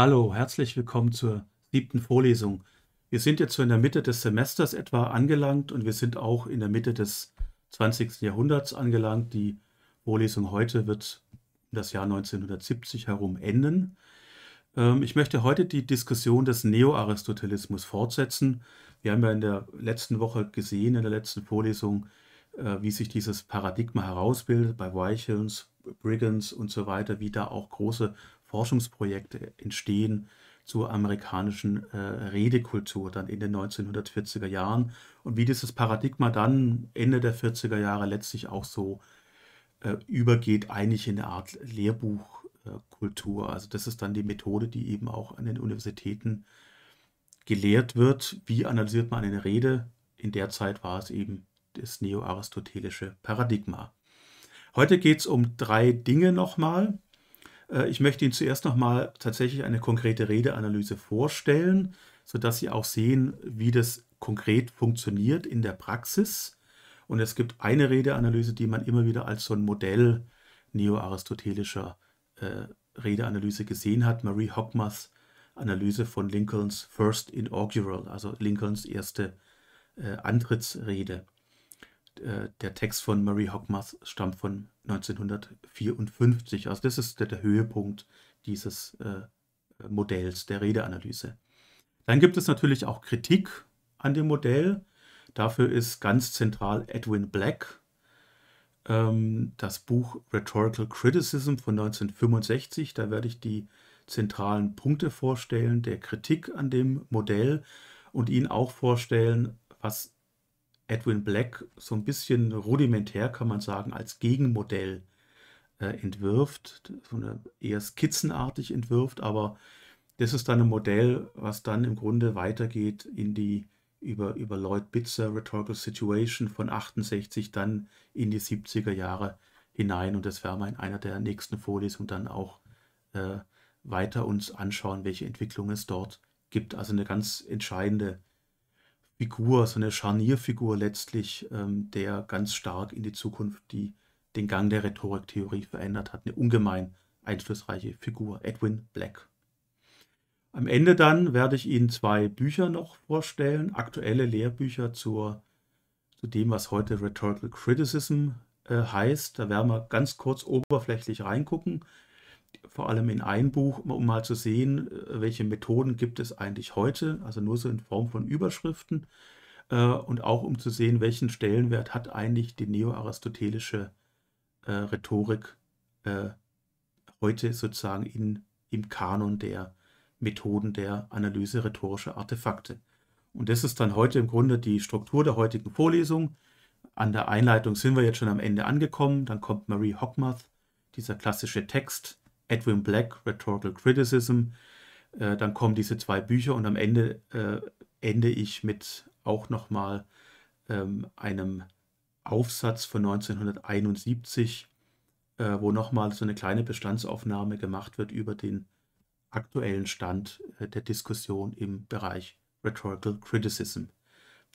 Hallo, herzlich willkommen zur siebten Vorlesung. Wir sind jetzt so in der Mitte des Semesters etwa angelangt und wir sind auch in der Mitte des 20. Jahrhunderts angelangt. Die Vorlesung heute wird um das Jahr 1970 herum enden. Ähm, ich möchte heute die Diskussion des Neoaristotelismus fortsetzen. Wir haben ja in der letzten Woche gesehen, in der letzten Vorlesung, äh, wie sich dieses Paradigma herausbildet bei Weichels, Brigands und so weiter, wie da auch große Forschungsprojekte entstehen zur amerikanischen äh, Redekultur dann in den 1940er Jahren und wie dieses Paradigma dann Ende der 40er Jahre letztlich auch so äh, übergeht, eigentlich in eine Art Lehrbuchkultur. Äh, also das ist dann die Methode, die eben auch an den Universitäten gelehrt wird. Wie analysiert man eine Rede? In der Zeit war es eben das neo-aristotelische Paradigma. Heute geht es um drei Dinge nochmal. Äh, ich möchte Ihnen zuerst nochmal tatsächlich eine konkrete Redeanalyse vorstellen, sodass Sie auch sehen, wie das konkret funktioniert in der Praxis. Und es gibt eine Redeanalyse, die man immer wieder als so ein Modell neoaristotelischer äh, Redeanalyse gesehen hat, Marie Hockmaths Analyse von Lincolns First Inaugural, also Lincolns erste äh, Antrittsrede. Äh, der Text von Murray Hockmas stammt von 1954. Also das ist der, der Höhepunkt dieses äh, Modells der Redeanalyse. Dann gibt es natürlich auch Kritik an dem Modell. Dafür ist ganz zentral Edwin Black. Ähm, das Buch Rhetorical Criticism von 1965, da werde ich die zentralen Punkte vorstellen, der Kritik an dem Modell und Ihnen auch vorstellen, was Edwin Black so ein bisschen rudimentär, kann man sagen, als Gegenmodell äh, entwirft, so eine eher skizzenartig entwirft, aber das ist dann ein Modell, was dann im Grunde weitergeht in die über, über Lloyd Bitzer Rhetorical Situation von 68 dann in die 70er Jahre hinein und das werden wir in einer der nächsten Vorlesungen dann auch äh, weiter uns anschauen, welche Entwicklung es dort gibt. Also eine ganz entscheidende Figur, so eine Scharnierfigur letztlich, ähm, der ganz stark in die Zukunft die, den Gang der Rhetoriktheorie verändert hat. Eine ungemein einflussreiche Figur, Edwin Black. Am Ende dann werde ich Ihnen zwei Bücher noch vorstellen, aktuelle Lehrbücher zur, zu dem, was heute Rhetorical Criticism äh, heißt. Da werden wir ganz kurz oberflächlich reingucken vor allem in ein Buch, um mal zu sehen, äh, welche Methoden gibt es eigentlich heute, also nur so in Form von Überschriften äh, und auch um zu sehen, welchen Stellenwert hat eigentlich die neoaristotelische äh, Rhetorik äh, heute sozusagen in, im Kanon der Methoden der Analyse rhetorischer Artefakte. Und das ist dann heute im Grunde die Struktur der heutigen Vorlesung. An der Einleitung sind wir jetzt schon am Ende angekommen. Dann kommt Marie Hockmuth, dieser klassische Text, Edwin Black, Rhetorical Criticism. Äh, dann kommen diese zwei Bücher und am Ende äh, ende ich mit auch nochmal ähm, einem Aufsatz von 1971, äh, wo nochmal so eine kleine Bestandsaufnahme gemacht wird über den aktuellen Stand äh, der Diskussion im Bereich Rhetorical Criticism.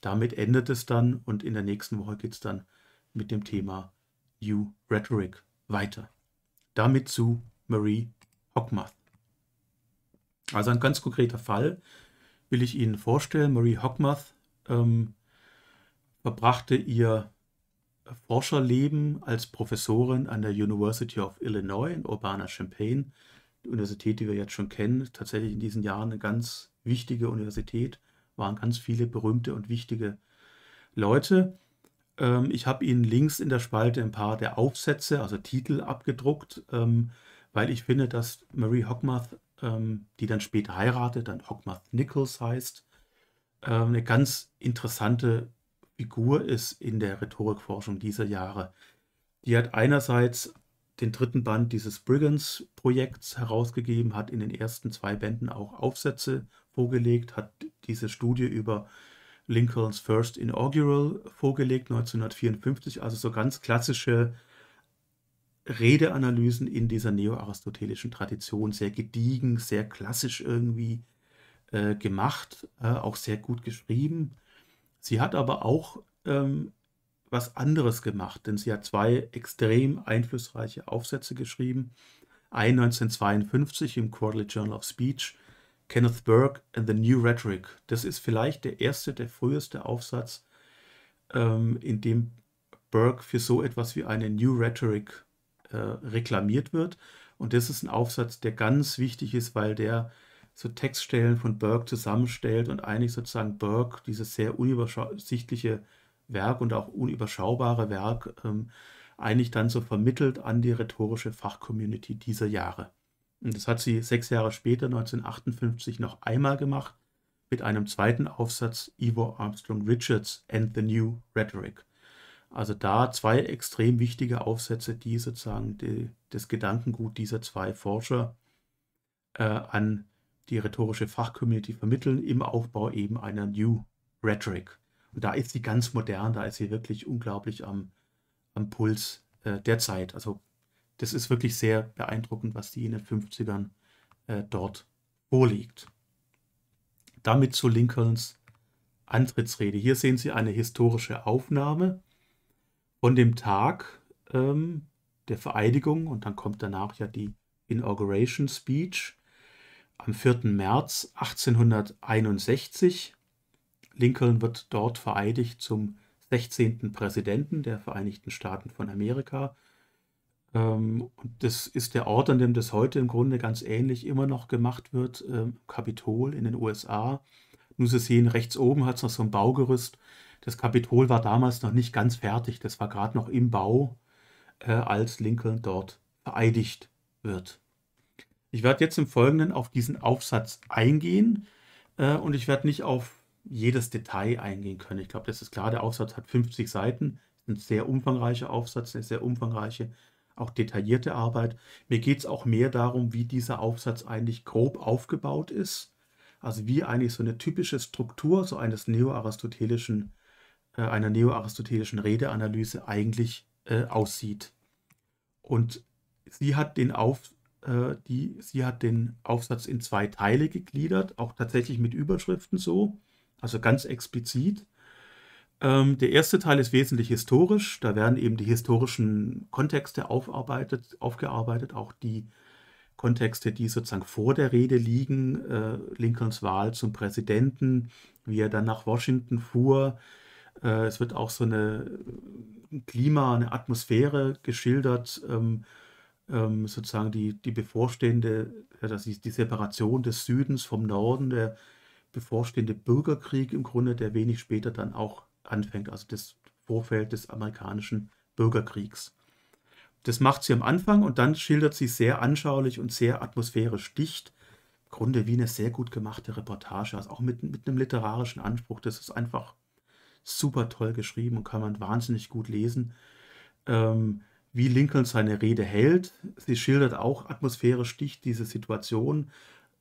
Damit endet es dann und in der nächsten Woche geht es dann mit dem Thema New Rhetoric weiter. Damit zu Marie Hockmuth. Also ein ganz konkreter Fall will ich Ihnen vorstellen. Marie Hockmuth ähm, verbrachte ihr Forscherleben als Professorin an der University of Illinois in Urbana-Champaign, die Universität, die wir jetzt schon kennen, tatsächlich in diesen Jahren eine ganz wichtige Universität, waren ganz viele berühmte und wichtige Leute. Ähm, ich habe Ihnen links in der Spalte ein paar der Aufsätze, also Titel abgedruckt. Ähm, weil ich finde, dass Marie Hockmath, ähm, die dann später heiratet, dann Hockmath Nichols heißt, äh, eine ganz interessante Figur ist in der Rhetorikforschung dieser Jahre. Die hat einerseits den dritten Band dieses Brigands-Projekts herausgegeben, hat in den ersten zwei Bänden auch Aufsätze vorgelegt, hat diese Studie über Lincoln's First Inaugural vorgelegt, 1954, also so ganz klassische Redeanalysen in dieser neoaristotelischen Tradition sehr gediegen, sehr klassisch irgendwie äh, gemacht, äh, auch sehr gut geschrieben. Sie hat aber auch ähm, was anderes gemacht, denn sie hat zwei extrem einflussreiche Aufsätze geschrieben. Ein 1952 im Quarterly Journal of Speech, Kenneth Burke and the New Rhetoric. Das ist vielleicht der erste, der früheste Aufsatz, ähm, in dem Burke für so etwas wie eine New Rhetoric äh, reklamiert wird. Und das ist ein Aufsatz, der ganz wichtig ist, weil der so Textstellen von Burke zusammenstellt und eigentlich sozusagen Burke, dieses sehr unübersichtliche Werk und auch unüberschaubare Werk, ähm, eigentlich dann so vermittelt an die rhetorische Fachcommunity dieser Jahre. Und das hat sie sechs Jahre später, 1958, noch einmal gemacht mit einem zweiten Aufsatz Ivo Armstrong Richards and the New Rhetoric. Also da zwei extrem wichtige Aufsätze, die sozusagen die, das Gedankengut dieser zwei Forscher äh, an die rhetorische Fachcommunity vermitteln im Aufbau eben einer New Rhetoric. Und da ist sie ganz modern, da ist sie wirklich unglaublich am, am Puls äh, der Zeit. Also das ist wirklich sehr beeindruckend, was die in den 50ern äh, dort vorliegt. Damit zu Lincolns Antrittsrede. Hier sehen Sie eine historische Aufnahme von dem Tag ähm, der Vereidigung und dann kommt danach ja die Inauguration Speech am 4. März 1861. Lincoln wird dort vereidigt zum 16. Präsidenten der Vereinigten Staaten von Amerika. Ähm, und das ist der Ort, an dem das heute im Grunde ganz ähnlich immer noch gemacht wird, ähm, Kapitol in den USA. Nur Sie sehen, rechts oben hat es noch so ein Baugerüst das Kapitol war damals noch nicht ganz fertig, das war gerade noch im Bau, äh, als Lincoln dort vereidigt wird. Ich werde jetzt im Folgenden auf diesen Aufsatz eingehen äh, und ich werde nicht auf jedes Detail eingehen können. Ich glaube, das ist klar, der Aufsatz hat 50 Seiten, ein sehr umfangreicher Aufsatz, eine sehr umfangreiche, auch detaillierte Arbeit. Mir geht es auch mehr darum, wie dieser Aufsatz eigentlich grob aufgebaut ist, also wie eigentlich so eine typische Struktur so eines neoaristotelischen äh, einer neoaristotelischen Redeanalyse eigentlich äh, aussieht. Und sie hat, den Auf, äh, die, sie hat den Aufsatz in zwei Teile gegliedert, auch tatsächlich mit Überschriften so, also ganz explizit. Ähm, der erste Teil ist wesentlich historisch, da werden eben die historischen Kontexte aufarbeitet, aufgearbeitet, auch die Kontexte, die sozusagen vor der Rede liegen, äh, Lincolns Wahl zum Präsidenten, wie er dann nach Washington fuhr, äh, es wird auch so eine ein äh, Klima, eine Atmosphäre geschildert, ähm, ähm, sozusagen die, die bevorstehende, ja, das ist die Separation des Südens vom Norden, der bevorstehende Bürgerkrieg im Grunde, der wenig später dann auch anfängt, also das Vorfeld des amerikanischen Bürgerkriegs. Das macht sie am Anfang und dann schildert sie sehr anschaulich und sehr atmosphärisch dicht. Im Grunde wie eine sehr gut gemachte Reportage, also auch mit, mit einem literarischen Anspruch. Das ist einfach super toll geschrieben und kann man wahnsinnig gut lesen. Ähm, wie Lincoln seine Rede hält. Sie schildert auch atmosphärisch dicht diese Situation.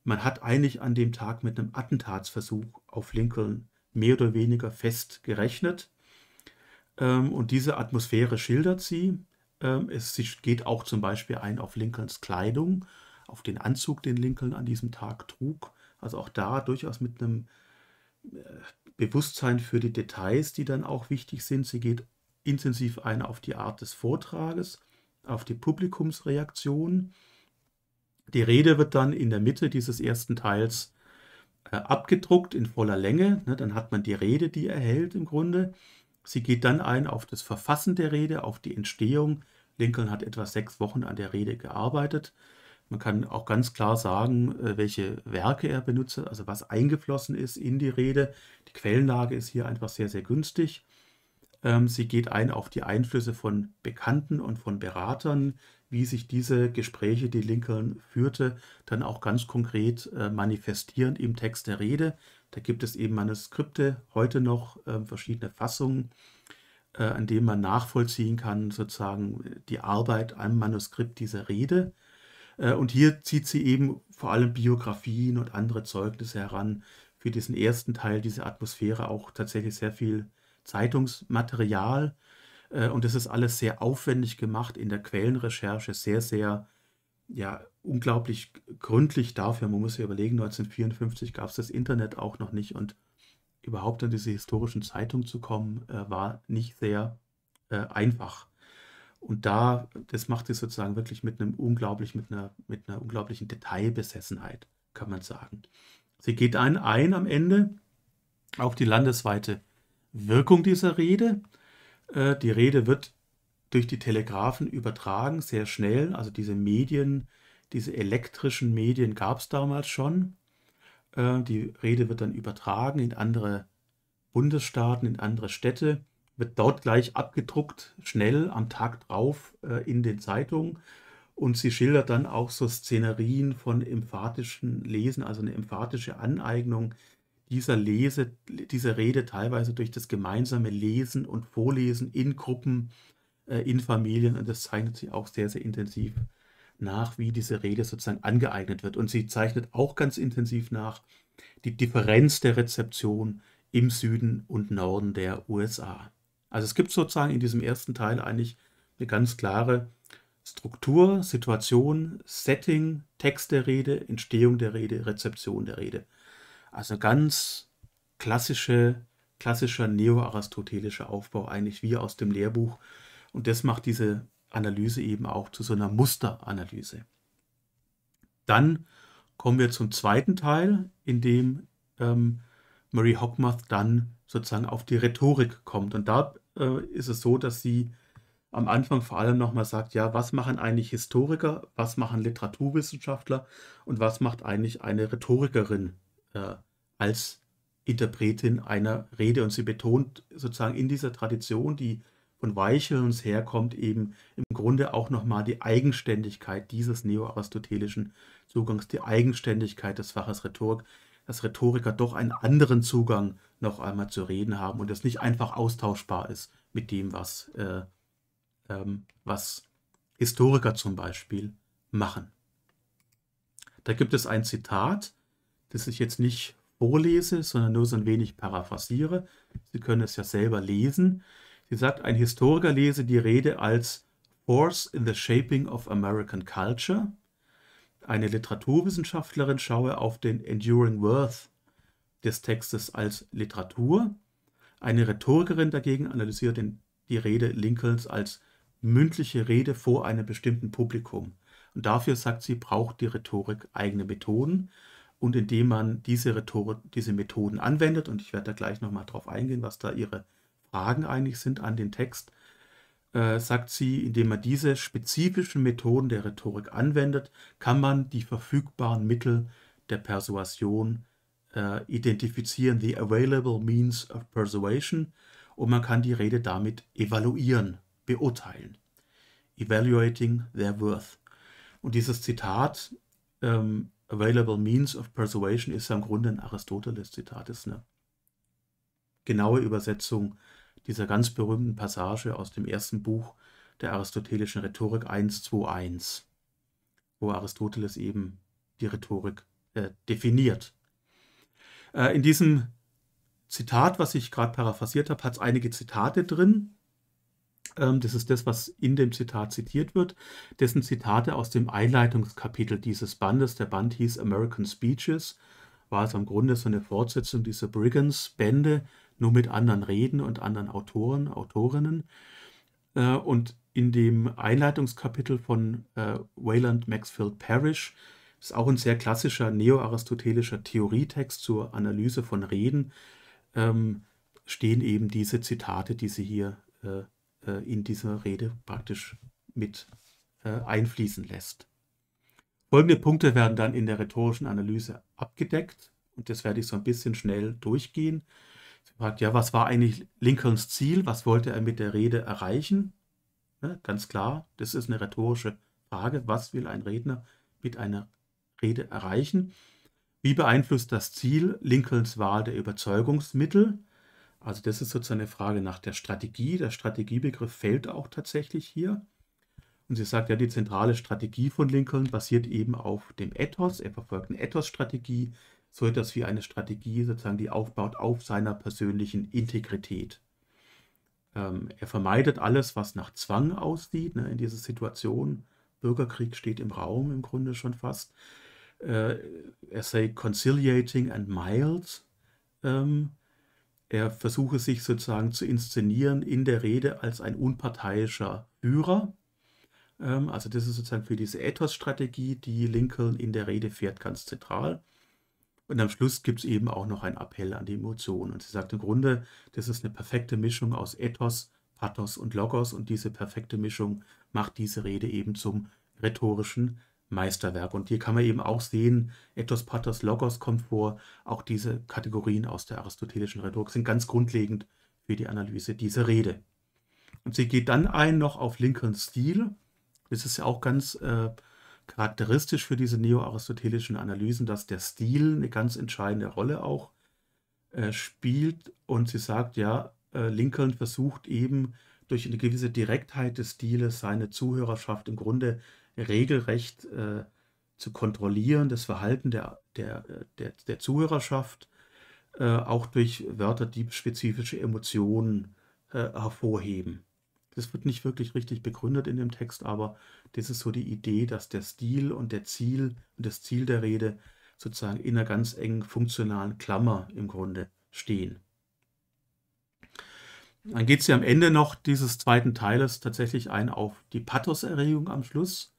Man hat eigentlich an dem Tag mit einem Attentatsversuch auf Lincoln mehr oder weniger fest gerechnet. Ähm, und diese Atmosphäre schildert sie. Ähm, es geht auch zum Beispiel ein auf Lincolns Kleidung, auf den Anzug, den Lincoln an diesem Tag trug. Also auch da durchaus mit einem äh, Bewusstsein für die Details, die dann auch wichtig sind. Sie geht intensiv ein auf die Art des Vortrages, auf die Publikumsreaktion. Die Rede wird dann in der Mitte dieses ersten Teils äh, abgedruckt in voller Länge. Ne? Dann hat man die Rede, die er hält im Grunde. Sie geht dann ein auf das Verfassen der Rede, auf die Entstehung. Lincoln hat etwa sechs Wochen an der Rede gearbeitet. Man kann auch ganz klar sagen, äh, welche Werke er benutzt, also was eingeflossen ist in die Rede. Die Quellenlage ist hier einfach sehr, sehr günstig. Ähm, sie geht ein auf die Einflüsse von Bekannten und von Beratern, wie sich diese Gespräche, die Lincoln führte, dann auch ganz konkret äh, manifestieren im Text der Rede. Da gibt es eben Manuskripte, heute noch ähm, verschiedene Fassungen, äh, an denen man nachvollziehen kann, sozusagen die Arbeit am Manuskript dieser Rede. Äh, und hier zieht sie eben vor allem Biografien und andere Zeugnisse heran. Für diesen ersten Teil, diese Atmosphäre, auch tatsächlich sehr viel Zeitungsmaterial. Äh, und das ist alles sehr aufwendig gemacht in der Quellenrecherche, sehr, sehr, ja, unglaublich gründlich dafür. Man muss sich überlegen, 1954 gab es das Internet auch noch nicht und überhaupt an diese historischen Zeitungen zu kommen, äh, war nicht sehr einfach. Und da, das macht sie sozusagen wirklich mit einem unglaublich, mit einer, mit einer unglaublichen Detailbesessenheit, kann man sagen. Sie geht ein, ein am Ende auf die landesweite Wirkung dieser Rede. Äh, die Rede wird durch die Telegraphen übertragen, sehr schnell. Also diese Medien, diese elektrischen Medien gab es damals schon. Äh, die Rede wird dann übertragen in andere Bundesstaaten, in andere Städte wird dort gleich abgedruckt, schnell am Tag drauf äh, in den Zeitungen. Und sie schildert dann auch so Szenerien von emphatischem Lesen, also eine emphatische Aneignung dieser Lese, dieser Rede teilweise durch das gemeinsame Lesen und Vorlesen in Gruppen, äh, in Familien. Und das zeichnet sie auch sehr, sehr intensiv nach, wie diese Rede sozusagen angeeignet wird. Und sie zeichnet auch ganz intensiv nach die Differenz der Rezeption im Süden und Norden der USA. Also es gibt sozusagen in diesem ersten Teil eigentlich eine ganz klare Struktur, Situation, Setting, Text der Rede, Entstehung der Rede, Rezeption der Rede. Also ganz klassische, klassischer neo-aristotelischer Aufbau, eigentlich wie aus dem Lehrbuch. Und das macht diese Analyse eben auch zu so einer Musteranalyse. Dann kommen wir zum zweiten Teil, in dem ähm, Murray Hockmuth dann sozusagen auf die Rhetorik kommt. Und da äh, ist es so, dass sie am Anfang vor allem nochmal sagt, ja, was machen eigentlich Historiker, was machen Literaturwissenschaftler und was macht eigentlich eine Rhetorikerin äh, als Interpretin einer Rede. Und sie betont sozusagen in dieser Tradition, die von Weichels herkommt, eben im Grunde auch nochmal die Eigenständigkeit dieses neoaristotelischen Zugangs, die Eigenständigkeit des Faches Rhetorik, dass Rhetoriker doch einen anderen Zugang noch einmal zu reden haben und das nicht einfach austauschbar ist mit dem, was, äh, ähm, was Historiker zum Beispiel machen. Da gibt es ein Zitat, das ich jetzt nicht vorlese, sondern nur so ein wenig paraphrasiere. Sie können es ja selber lesen. Sie sagt, ein Historiker lese die Rede als Force in the Shaping of American Culture eine Literaturwissenschaftlerin schaue auf den enduring worth des Textes als Literatur. Eine Rhetorikerin dagegen analysiert den, die Rede Lincolns als mündliche Rede vor einem bestimmten Publikum. Und dafür sagt sie, braucht die Rhetorik eigene Methoden. Und indem man diese, Rhetorik, diese Methoden anwendet, und ich werde da gleich nochmal drauf eingehen, was da ihre Fragen eigentlich sind an den Text, äh, sagt sie, indem man diese spezifischen Methoden der Rhetorik anwendet, kann man die verfügbaren Mittel der Persuasion äh, identifizieren, the available means of persuasion, und man kann die Rede damit evaluieren, beurteilen. Evaluating their worth. Und dieses Zitat, ähm, available means of persuasion, ist ja im Grunde ein Aristoteles-Zitat, ist eine genaue Übersetzung äh, dieser ganz berühmten Passage aus dem ersten Buch der aristotelischen Rhetorik 1.2.1, wo Aristoteles eben die Rhetorik äh, definiert. Äh, in diesem Zitat, was ich gerade paraphrasiert habe, hat es einige Zitate drin. Ähm, das ist das, was in dem Zitat zitiert wird, dessen Zitate aus dem Einleitungskapitel dieses Bandes. Der Band hieß American Speeches, war es also im Grunde so eine Fortsetzung dieser Brigands-Bände, nur mit anderen reden und anderen Autoren, Autorinnen. Äh, und in dem Einleitungskapitel von äh, Wayland Maxfield Parrish ist auch ein sehr klassischer neo-aristotelischer Theorietext zur Analyse von Reden, ähm, stehen eben diese Zitate, die sie hier äh, äh in dieser Rede praktisch mit äh, einfließen lässt. Folgende Punkte werden dann in der rhetorischen Analyse abgedeckt und das werde ich so ein bisschen schnell durchgehen fragt, ja, was war eigentlich Lincolns Ziel? Was wollte er mit der Rede erreichen? Ja, ganz klar, das ist eine rhetorische Frage. Was will ein Redner mit einer Rede erreichen? Wie beeinflusst das Ziel Lincolns Wahl der Überzeugungsmittel? Also das ist sozusagen eine Frage nach der Strategie. Der Strategiebegriff fällt auch tatsächlich hier. Und sie sagt ja, die zentrale Strategie von Lincoln basiert eben auf dem Ethos. Er verfolgt eine Ethos-Strategie, so etwas wie eine Strategie, sozusagen, die aufbaut auf seiner persönlichen Integrität. Ähm, er vermeidet alles, was nach Zwang aussieht, ne, in dieser Situation. Bürgerkrieg steht im Raum im Grunde schon fast. Äh, er sei conciliating and mild. Ähm, er versuche sich sozusagen zu inszenieren in der Rede als ein unparteiischer Führer. Ähm, also das ist sozusagen für diese Ethos-Strategie, die Lincoln in der Rede fährt, ganz zentral. Und am Schluss gibt es eben auch noch einen Appell an die Emotionen. Und sie sagt im Grunde, das ist eine perfekte Mischung aus Ethos, Pathos und Logos. Und diese perfekte Mischung macht diese Rede eben zum rhetorischen Meisterwerk. Und hier kann man eben auch sehen, Ethos, Pathos, Logos kommt vor. Auch diese Kategorien aus der aristotelischen Rhetorik sind ganz grundlegend für die Analyse dieser Rede. Und sie geht dann ein noch auf Lincolns Stil. Das ist ja auch ganz äh, charakteristisch für diese neoaristotelischen Analysen, dass der Stil eine ganz entscheidende Rolle auch äh, spielt. Und sie sagt, ja, äh, Lincoln versucht eben durch eine gewisse Direktheit des Stiles seine Zuhörerschaft im Grunde regelrecht äh, zu kontrollieren, das Verhalten der, der, der, der Zuhörerschaft, äh, auch durch Wörter, die spezifische Emotionen äh, hervorheben. Das wird nicht wirklich richtig begründet in dem Text, aber das ist so die Idee, dass der Stil und der Ziel und das Ziel der Rede sozusagen in einer ganz engen funktionalen Klammer im Grunde stehen. Dann geht es ja am Ende noch dieses zweiten Teiles tatsächlich ein auf die Pathoserregung am Schluss.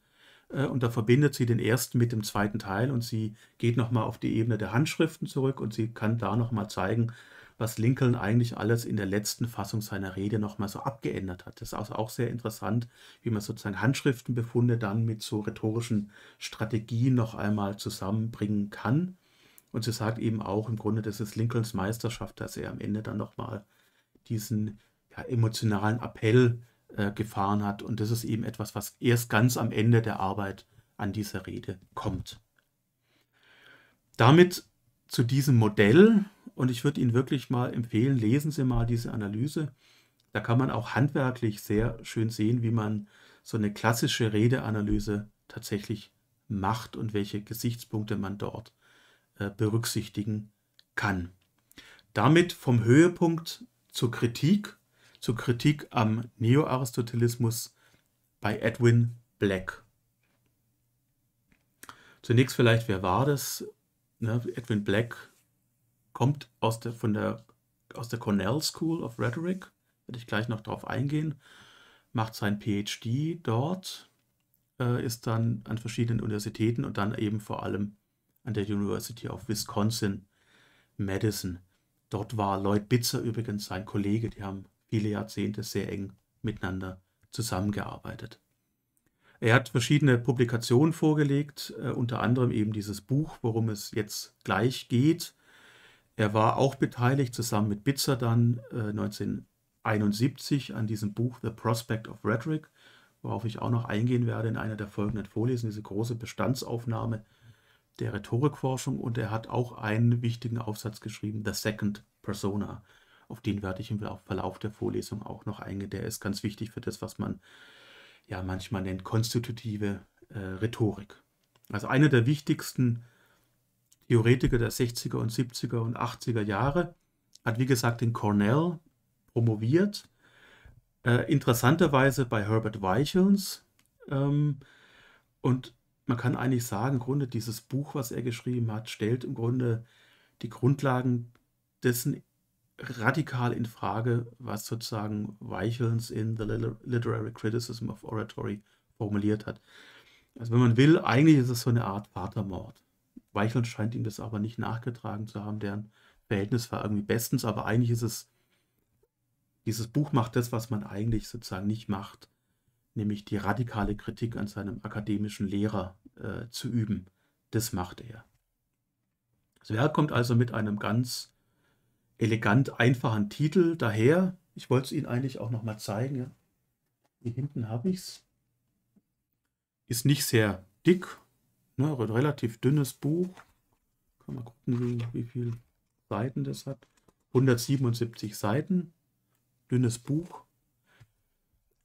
Äh, und da verbindet sie den ersten mit dem zweiten Teil und sie geht nochmal auf die Ebene der Handschriften zurück und sie kann da nochmal zeigen, was Lincoln eigentlich alles in der letzten Fassung seiner Rede nochmal so abgeändert hat. Das ist also auch sehr interessant, wie man sozusagen Handschriftenbefunde dann mit so rhetorischen Strategien noch einmal zusammenbringen kann. Und sie sagt eben auch im Grunde, das ist Lincolns Meisterschaft, dass er am Ende dann nochmal diesen ja, emotionalen Appell äh, gefahren hat. Und das ist eben etwas, was erst ganz am Ende der Arbeit an dieser Rede kommt. Damit zu diesem Modell und ich würde Ihnen wirklich mal empfehlen, lesen Sie mal diese Analyse. Da kann man auch handwerklich sehr schön sehen, wie man so eine klassische Redeanalyse tatsächlich macht und welche Gesichtspunkte man dort äh, berücksichtigen kann. Damit vom Höhepunkt zur Kritik, zur Kritik am Neoaristotelismus bei Edwin Black. Zunächst vielleicht, wer war das? Ne, Edwin Black, kommt aus der, von der, aus der Cornell School of Rhetoric, werde ich gleich noch darauf eingehen, macht sein PhD dort, äh, ist dann an verschiedenen Universitäten und dann eben vor allem an der University of Wisconsin, Madison. Dort war Lloyd Bitzer übrigens sein Kollege, die haben viele Jahrzehnte sehr eng miteinander zusammengearbeitet. Er hat verschiedene Publikationen vorgelegt, äh, unter anderem eben dieses Buch, worum es jetzt gleich geht, er war auch beteiligt zusammen mit Bitzer dann äh, 1971 an diesem Buch The Prospect of Rhetoric, worauf ich auch noch eingehen werde in einer der folgenden Vorlesungen, diese große Bestandsaufnahme der Rhetorikforschung. Und er hat auch einen wichtigen Aufsatz geschrieben, The Second Persona. Auf den werde ich im Verlauf der Vorlesung auch noch eingehen. Der ist ganz wichtig für das, was man ja manchmal nennt konstitutive äh, Rhetorik. Also einer der wichtigsten Theoretiker der 60er und 70er und 80er Jahre, hat wie gesagt in Cornell promoviert, äh, interessanterweise bei Herbert Weichels. Ähm, und man kann eigentlich sagen, im Grunde dieses Buch, was er geschrieben hat, stellt im Grunde die Grundlagen dessen radikal in Frage, was sozusagen Weichels in The Literary Criticism of Oratory formuliert hat. Also wenn man will, eigentlich ist es so eine Art Vatermord. Weichelt scheint ihm das aber nicht nachgetragen zu haben. Deren Verhältnis war irgendwie bestens, aber eigentlich ist es, dieses Buch macht das, was man eigentlich sozusagen nicht macht, nämlich die radikale Kritik an seinem akademischen Lehrer äh, zu üben. Das macht er. Das Werk kommt also mit einem ganz elegant einfachen Titel daher. Ich wollte es Ihnen eigentlich auch nochmal zeigen. Ja. Hier hinten habe ich es. Ist nicht sehr dick, ne, relativ dünnes Buch. Kann man gucken, wie, wie viele Seiten das hat. 177 Seiten. Dünnes Buch.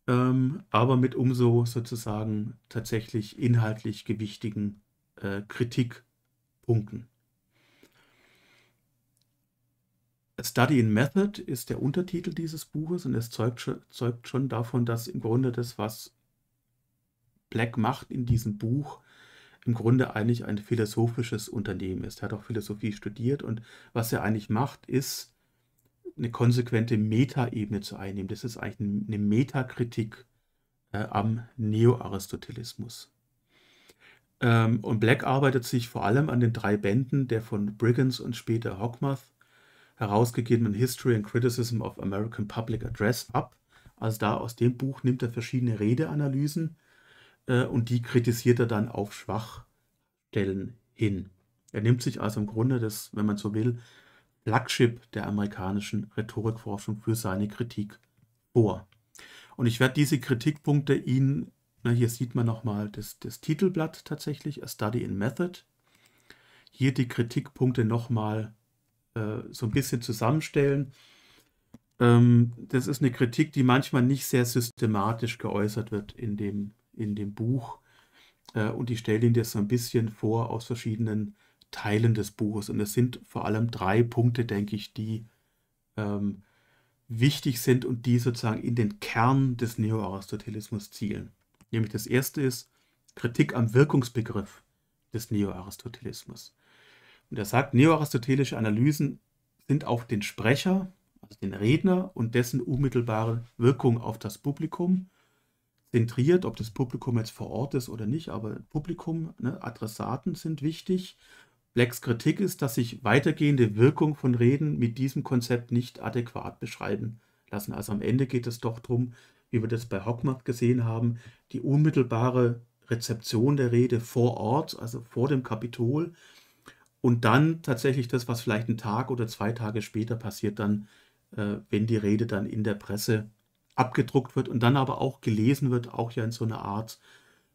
Ähm, aber mit umso sozusagen tatsächlich inhaltlich gewichtigen äh, Kritikpunkten. A Study in Method ist der Untertitel dieses Buches und es zeugt, zeugt schon davon, dass im Grunde das, was Black macht in diesem Buch, im Grunde eigentlich ein philosophisches Unternehmen ist. Er hat auch Philosophie studiert und was er eigentlich macht, ist eine konsequente Metaebene zu einnehmen. Das ist eigentlich eine Metakritik äh, am Neoaristotelismus. Ähm, und Black arbeitet sich vor allem an den drei Bänden der von Briggins und später Hockmuth herausgegebenen History and Criticism of American Public Address ab. Also da aus dem Buch nimmt er verschiedene Redeanalysen, äh, und die kritisiert er dann auf Schwachstellen hin. Er nimmt sich also im Grunde das, wenn man so will, Flagship der amerikanischen Rhetorikforschung für seine Kritik vor. Und ich werde diese Kritikpunkte Ihnen, na, hier sieht man nochmal das, das Titelblatt tatsächlich, A Study in Method, hier die Kritikpunkte nochmal äh, so ein bisschen zusammenstellen. Ähm, das ist eine Kritik, die manchmal nicht sehr systematisch geäußert wird in dem in dem Buch. Äh, und ich stelle Ihnen das so ein bisschen vor aus verschiedenen Teilen des Buches. Und es sind vor allem drei Punkte, denke ich, die ähm, wichtig sind und die sozusagen in den Kern des Neoaristotelismus zielen. Nämlich das erste ist Kritik am Wirkungsbegriff des Neoaristotelismus. Und er sagt, neoaristotelische Analysen sind auf den Sprecher, also den Redner und dessen unmittelbare Wirkung auf das Publikum zentriert, ob das Publikum jetzt vor Ort ist oder nicht, aber Publikum, ne, Adressaten sind wichtig. Blacks Kritik ist, dass sich weitergehende Wirkung von Reden mit diesem Konzept nicht adäquat beschreiben lassen. Also am Ende geht es doch darum, wie wir das bei Hockmacht gesehen haben, die unmittelbare Rezeption der Rede vor Ort, also vor dem Kapitol, und dann tatsächlich das, was vielleicht einen Tag oder zwei Tage später passiert, dann, äh, wenn die Rede dann in der Presse abgedruckt wird und dann aber auch gelesen wird, auch ja in so einer Art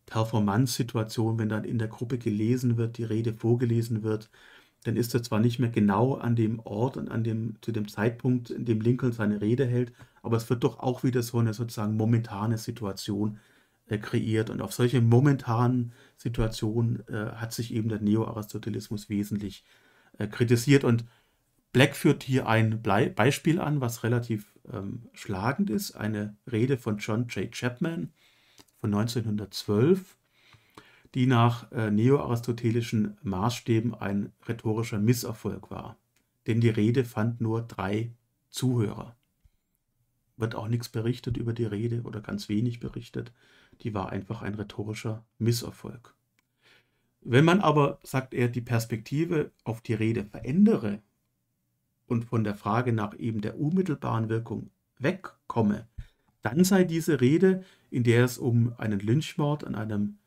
Performance-Situation, wenn dann in der Gruppe gelesen wird, die Rede vorgelesen wird, dann ist er zwar nicht mehr genau an dem Ort und an dem, zu dem Zeitpunkt, in dem Lincoln seine Rede hält, aber es wird doch auch wieder so eine sozusagen momentane Situation äh, kreiert. Und auf solche momentanen Situationen äh, hat sich eben der Neo-Aristotelismus wesentlich äh, kritisiert. Und Black führt hier ein Beispiel an, was relativ ähm, schlagend ist. Eine Rede von John J. Chapman von 1912, die nach äh, neoaristotelischen Maßstäben ein rhetorischer Misserfolg war. Denn die Rede fand nur drei Zuhörer. Wird auch nichts berichtet über die Rede oder ganz wenig berichtet. Die war einfach ein rhetorischer Misserfolg. Wenn man aber, sagt er, die Perspektive auf die Rede verändere, und von der Frage nach eben der unmittelbaren Wirkung wegkomme, dann sei diese Rede, in der es um einen Lynchmord an einem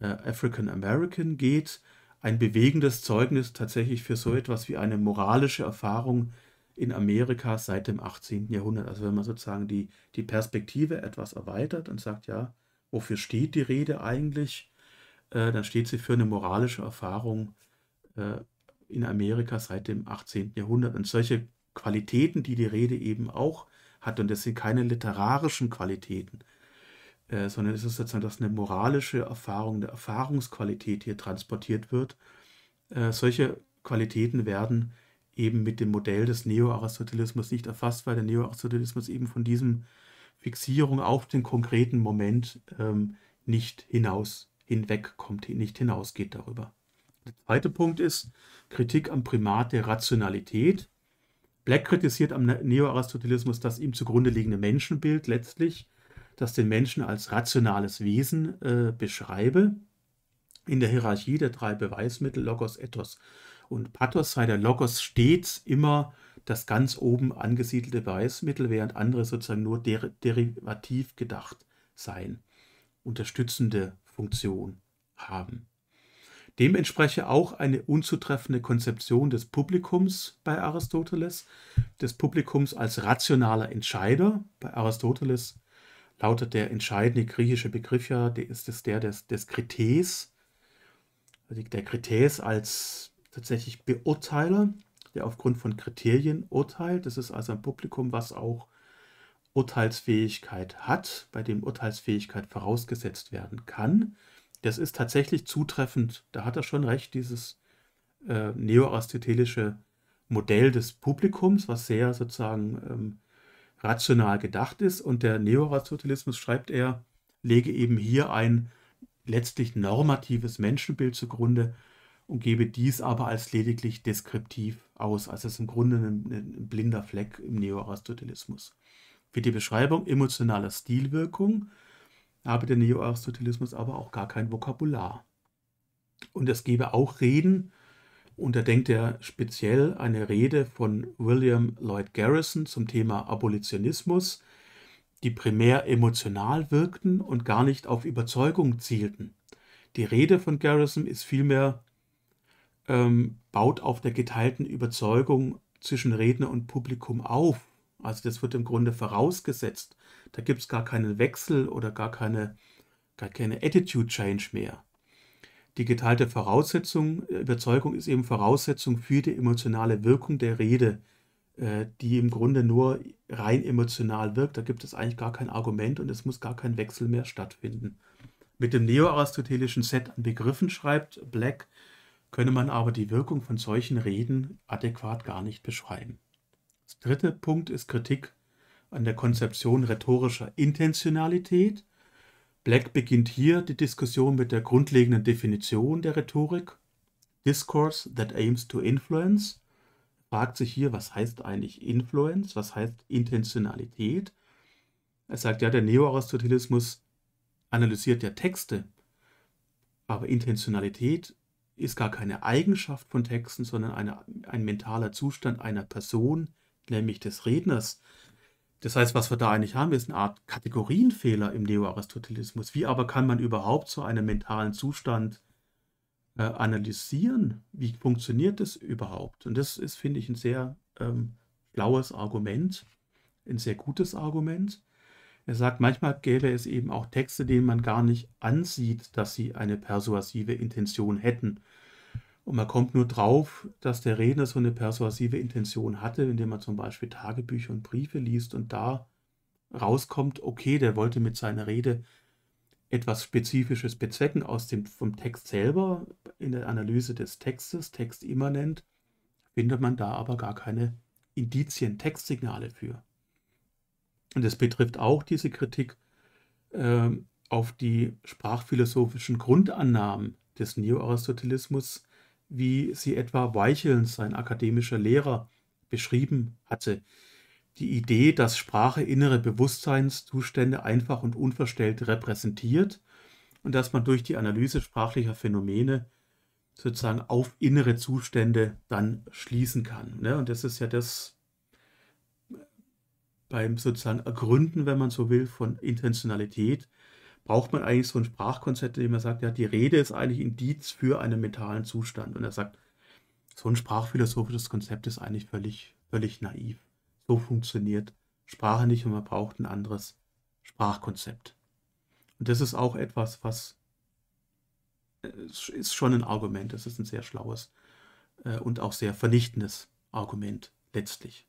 äh, African American geht, ein bewegendes Zeugnis tatsächlich für so etwas wie eine moralische Erfahrung in Amerika seit dem 18. Jahrhundert. Also wenn man sozusagen die, die Perspektive etwas erweitert und sagt, ja, wofür steht die Rede eigentlich, äh, dann steht sie für eine moralische Erfahrung äh, in Amerika seit dem 18. Jahrhundert. Und solche Qualitäten, die die Rede eben auch hat, und das sind keine literarischen Qualitäten, äh, sondern es ist sozusagen, dass eine moralische Erfahrung, eine Erfahrungsqualität hier transportiert wird. Äh, solche Qualitäten werden eben mit dem Modell des Neoaristotelismus nicht erfasst, weil der Neoaristotelismus eben von diesem Fixierung auf den konkreten Moment ähm, nicht hinaus hinwegkommt, nicht hinausgeht darüber. Der zweite Punkt ist Kritik am Primat der Rationalität. Black kritisiert am Neoaristotelismus das ihm zugrunde liegende Menschenbild letztlich, das den Menschen als rationales Wesen äh, beschreibe. In der Hierarchie der drei Beweismittel Logos, Ethos und Pathos sei der Logos stets immer das ganz oben angesiedelte Beweismittel, während andere sozusagen nur der, derivativ gedacht seien, unterstützende Funktion haben. Dem entspreche auch eine unzutreffende Konzeption des Publikums bei Aristoteles, des Publikums als rationaler Entscheider. Bei Aristoteles lautet der entscheidende griechische Begriff ja, der ist es der des, des Krites, also der Krites als tatsächlich Beurteiler, der aufgrund von Kriterien urteilt. Das ist also ein Publikum, was auch Urteilsfähigkeit hat, bei dem Urteilsfähigkeit vorausgesetzt werden kann das ist tatsächlich zutreffend. Da hat er schon recht, dieses äh, neoaristotelische Modell des Publikums, was sehr sozusagen ähm, rational gedacht ist. Und der Neoaristotelismus, schreibt er, lege eben hier ein letztlich normatives Menschenbild zugrunde und gebe dies aber als lediglich deskriptiv aus. Also es ist im Grunde ein, ein blinder Fleck im Neoaristotelismus. Für die Beschreibung emotionaler Stilwirkung habe der Neoaristotelismus aber auch gar kein Vokabular. Und es gebe auch Reden, und da denkt er speziell eine Rede von William Lloyd Garrison zum Thema Abolitionismus, die primär emotional wirkten und gar nicht auf Überzeugung zielten. Die Rede von Garrison ist vielmehr ähm, baut auf der geteilten Überzeugung zwischen Redner und Publikum auf also das wird im Grunde vorausgesetzt. Da gibt es gar keinen Wechsel oder gar keine, gar keine Attitude Change mehr. Die geteilte Voraussetzung, äh, Überzeugung ist eben Voraussetzung für die emotionale Wirkung der Rede, äh, die im Grunde nur rein emotional wirkt. Da gibt es eigentlich gar kein Argument und es muss gar kein Wechsel mehr stattfinden. Mit dem neoaristotelischen Set an Begriffen, schreibt Black, könne man aber die Wirkung von solchen Reden adäquat gar nicht beschreiben dritte Punkt ist Kritik an der Konzeption rhetorischer Intentionalität. Black beginnt hier die Diskussion mit der grundlegenden Definition der Rhetorik. Discourse that aims to influence. Fragt sich hier, was heißt eigentlich Influence? Was heißt Intentionalität? Er sagt ja, der Neo-Aristotelismus analysiert ja Texte, aber Intentionalität ist gar keine Eigenschaft von Texten, sondern eine, ein mentaler Zustand einer Person, nämlich des Redners. Das heißt, was wir da eigentlich haben, ist eine Art Kategorienfehler im Neoaristotelismus. Wie aber kann man überhaupt so einen mentalen Zustand äh, analysieren? Wie funktioniert das überhaupt? Und das ist, finde ich, ein sehr ähm, blaues Argument, ein sehr gutes Argument. Er sagt, manchmal gäbe es eben auch Texte, denen man gar nicht ansieht, dass sie eine persuasive Intention hätten. Und man kommt nur drauf, dass der Redner so eine persuasive Intention hatte, indem man zum Beispiel Tagebücher und Briefe liest und da rauskommt, okay, der wollte mit seiner Rede etwas Spezifisches bezwecken aus dem, vom Text selber, in der Analyse des Textes, textimmanent, findet man da aber gar keine Indizien, Textsignale für. Und das betrifft auch diese Kritik äh, auf die sprachphilosophischen Grundannahmen des Neoaristotelismus, wie sie etwa Weichel, sein akademischer Lehrer, beschrieben hatte. Die Idee, dass Sprache innere Bewusstseinszustände einfach und unverstellt repräsentiert und dass man durch die Analyse sprachlicher Phänomene sozusagen auf innere Zustände dann schließen kann. Ne? Und das ist ja das äh, beim sozusagen Ergründen, wenn man so will, von Intentionalität, braucht man eigentlich so ein Sprachkonzept, in dem man sagt, ja, die Rede ist eigentlich Indiz für einen mentalen Zustand. Und er sagt, so ein sprachphilosophisches Konzept ist eigentlich völlig, völlig naiv. So funktioniert Sprache nicht und man braucht ein anderes Sprachkonzept. Und das ist auch etwas, was äh, ist schon ein Argument. Das ist ein sehr schlaues äh, und auch sehr vernichtendes Argument letztlich.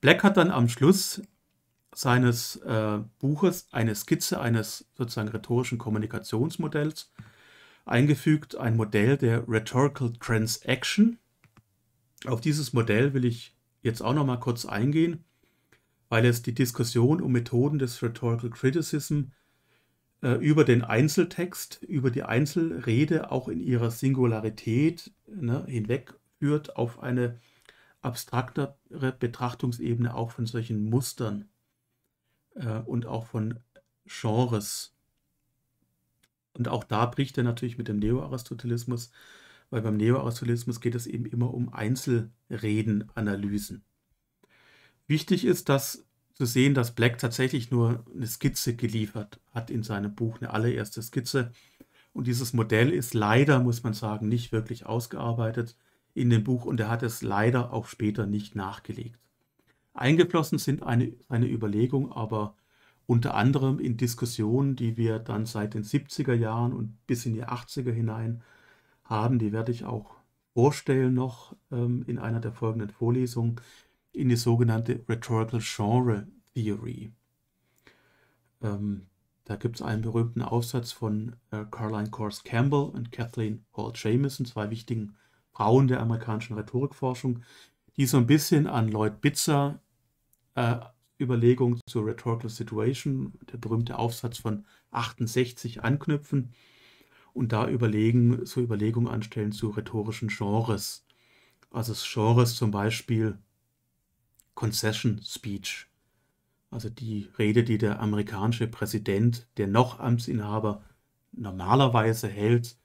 Black hat dann am Schluss seines äh, Buches eine Skizze eines sozusagen rhetorischen Kommunikationsmodells eingefügt, ein Modell der Rhetorical Transaction. Auf dieses Modell will ich jetzt auch noch mal kurz eingehen, weil es die Diskussion um Methoden des Rhetorical Criticism äh, über den Einzeltext, über die Einzelrede auch in ihrer Singularität ne, hinwegführt auf eine abstraktere Betrachtungsebene auch von solchen Mustern. Äh, und auch von Genres. Und auch da bricht er natürlich mit dem Neoaristotelismus, weil beim Neoaristotelismus geht es eben immer um Einzelreden, Analysen. Wichtig ist, dass zu sehen, dass Black tatsächlich nur eine Skizze geliefert hat in seinem Buch, eine allererste Skizze. Und dieses Modell ist leider, muss man sagen, nicht wirklich ausgearbeitet in dem Buch und er hat es leider auch später nicht nachgelegt. Eingeflossen sind eine, seine Überlegungen aber unter anderem in Diskussionen, die wir dann seit den 70er Jahren und bis in die 80er hinein haben. Die werde ich auch vorstellen noch ähm, in einer der folgenden Vorlesungen in die sogenannte Rhetorical Genre Theory. Ähm, da gibt es einen berühmten Aufsatz von äh, Caroline Corse Campbell und Kathleen Hall Jamison, zwei wichtigen Frauen der amerikanischen Rhetorikforschung, die so ein bisschen an Lloyd Bitzer äh, Überlegung zur Rhetorical Situation, der berühmte Aufsatz von 68, anknüpfen und da überlegen, so Überlegungen anstellen zu rhetorischen Genres. Also Genres zum Beispiel Concession Speech, also die Rede, die der amerikanische Präsident, der noch Amtsinhaber, normalerweise hält,